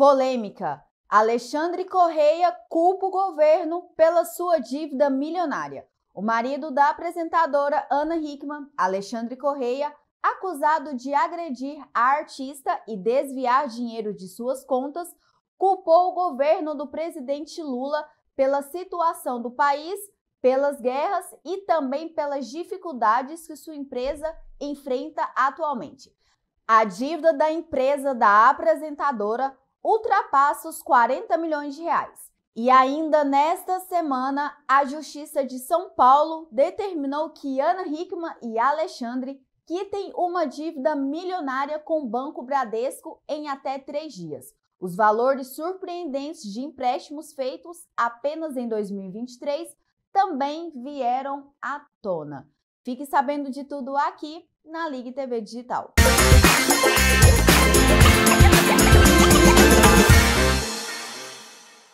Polêmica. Alexandre Correia culpa o governo pela sua dívida milionária. O marido da apresentadora Ana Hickman, Alexandre Correia, acusado de agredir a artista e desviar dinheiro de suas contas, culpou o governo do presidente Lula pela situação do país, pelas guerras e também pelas dificuldades que sua empresa enfrenta atualmente. A dívida da empresa da apresentadora ultrapassa os 40 milhões de reais. E ainda nesta semana, a Justiça de São Paulo determinou que Ana Hickman e Alexandre quitem uma dívida milionária com o Banco Bradesco em até três dias. Os valores surpreendentes de empréstimos feitos apenas em 2023 também vieram à tona. Fique sabendo de tudo aqui na Ligue TV Digital.